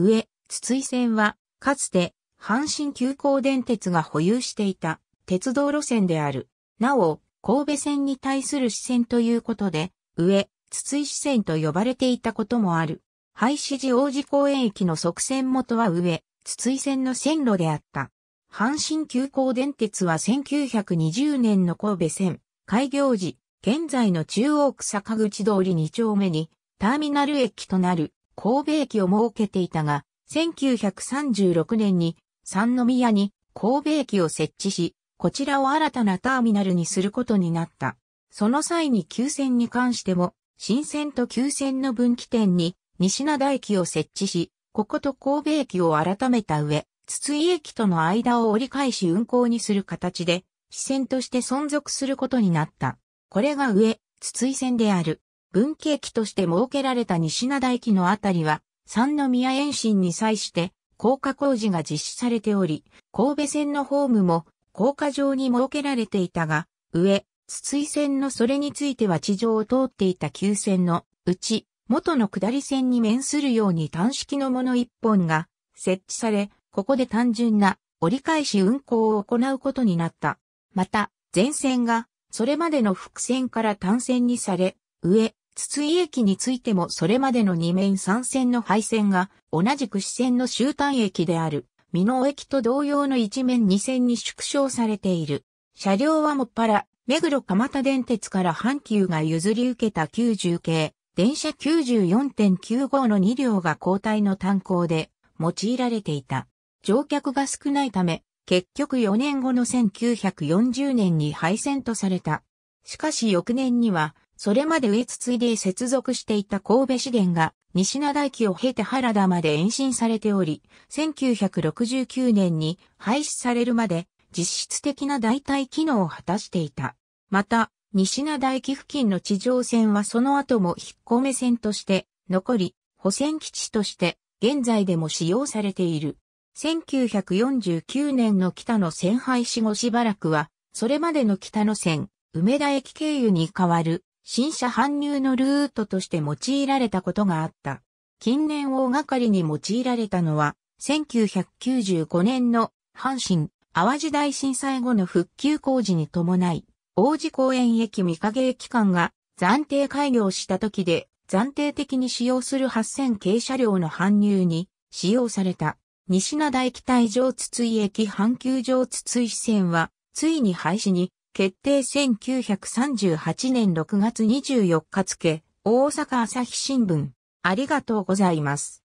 上、筒井線は、かつて、阪神急行電鉄が保有していた、鉄道路線である。なお、神戸線に対する支線ということで、上、筒井支線と呼ばれていたこともある。廃止時王子公園駅の側線元は上、筒井線の線路であった。阪神急行電鉄は1920年の神戸線、開業時、現在の中央区坂口通り2丁目に、ターミナル駅となる神戸駅を設けていたが、1936年に三宮に神戸駅を設置し、こちらを新たなターミナルにすることになった。その際に急線に関しても、新線と急線の分岐点に西灘駅を設置し、ここと神戸駅を改めた上、筒井駅との間を折り返し運行にする形で、支線として存続することになった。これが上、筒井線である。文系機として設けられた西灘駅のあたりは、三宮延伸に際して、高架工事が実施されており、神戸線のホームも高架上に設けられていたが、上、筒井線のそれについては地上を通っていた旧線のうち、元の下り線に面するように単式のもの一本が設置され、ここで単純な折り返し運行を行うことになった。また、全線がそれまでの伏線から単線にされ、上、筒井駅についてもそれまでの2面3線の配線が同じく支線の終端駅である美濃駅と同様の1面2線に縮小されている。車両はもっぱら目黒蒲田電鉄から阪急が譲り受けた90系、電車94.95の2両が交代の単行で用いられていた。乗客が少ないため、結局4年後の1940年に廃線とされた。しかし翌年にはそれまで上えついで接続していた神戸市電が西名大気を経て原田まで延伸されており、1969年に廃止されるまで実質的な代替機能を果たしていた。また、西名大気付近の地上線はその後も引っ込め線として残り、保線基地として現在でも使用されている。1949年の北の線廃止後しばらくは、それまでの北の線、梅田駅経由に変わる新車搬入のルートとして用いられたことがあった。近年大掛かりに用いられたのは、1995年の阪神淡路大震災後の復旧工事に伴い、王子公園駅三影駅間が暫定開業した時で暫定的に使用する8000系車両の搬入に使用された西灘駅帯上筒井駅阪急上筒井線はついに廃止に決定1938年6月24日付、大阪朝日新聞。ありがとうございます。